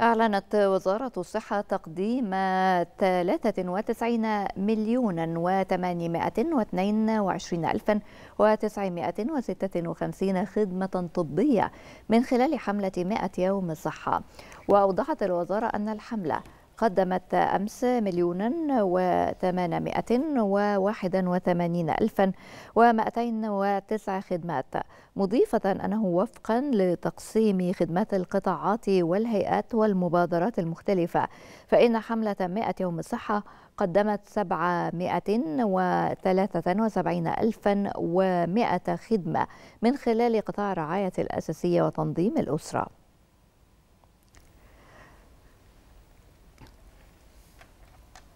أعلنت وزارة الصحة تقديم 93 مليون و822 ألفا و956 خدمة طبية من خلال حملة 100 يوم الصحة وأوضحت الوزارة أن الحملة قدمت أمس مليون وثمانمائة وواحد وثمانين ألفا ومائتين وتسع خدمات مضيفة أنه وفقا لتقسيم خدمات القطاعات والهيئات والمبادرات المختلفة فإن حملة 100 يوم الصحة قدمت 773 ألفا ومائة خدمة من خلال قطاع الرعاية الأساسية وتنظيم الأسرة